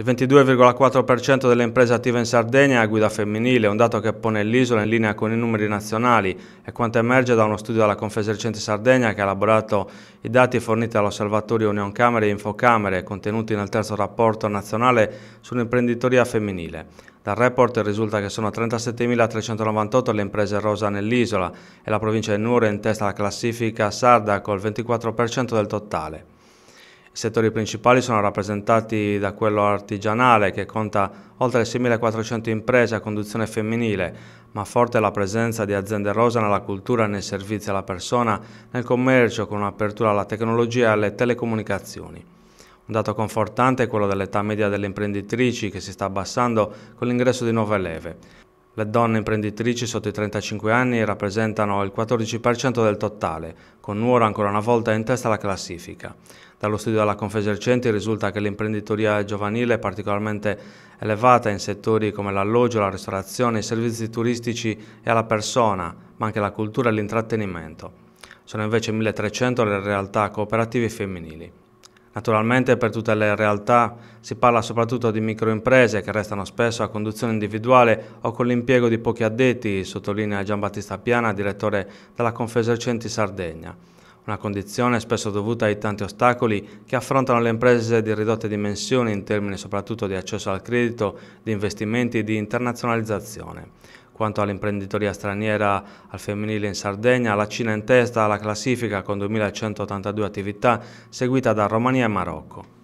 Il 22,4% delle imprese attive in Sardegna è a guida femminile, un dato che pone l'isola in linea con i numeri nazionali e quanto emerge da uno studio della Confesercenti Sardegna che ha elaborato i dati forniti dall'Osservatorio Union Camere e Infocamere contenuti nel terzo rapporto nazionale sull'imprenditoria femminile. Dal report risulta che sono 37.398 le imprese rosa nell'isola e la provincia di Nure è in testa alla classifica sarda col 24% del totale. I settori principali sono rappresentati da quello artigianale che conta oltre 6.400 imprese a conduzione femminile, ma forte la presenza di aziende rosa nella cultura, nei servizi alla persona, nel commercio con un'apertura alla tecnologia e alle telecomunicazioni. Un dato confortante è quello dell'età media delle imprenditrici che si sta abbassando con l'ingresso di nuove leve. Le donne imprenditrici sotto i 35 anni rappresentano il 14% del totale, con Nuoro ancora una volta in testa alla classifica. Dallo studio della Confesercenti risulta che l'imprenditoria giovanile è particolarmente elevata in settori come l'alloggio, la ristorazione, i servizi turistici e alla persona, ma anche la cultura e l'intrattenimento. Sono invece 1300 le realtà cooperative femminili. Naturalmente per tutte le realtà si parla soprattutto di microimprese che restano spesso a conduzione individuale o con l'impiego di pochi addetti, sottolinea Giambattista Piana, direttore della Confesercenti Sardegna. Una condizione spesso dovuta ai tanti ostacoli che affrontano le imprese di ridotte dimensioni in termini soprattutto di accesso al credito, di investimenti e di internazionalizzazione quanto all'imprenditoria straniera al femminile in Sardegna, la Cina in testa alla classifica con 2.182 attività, seguita da Romania e Marocco.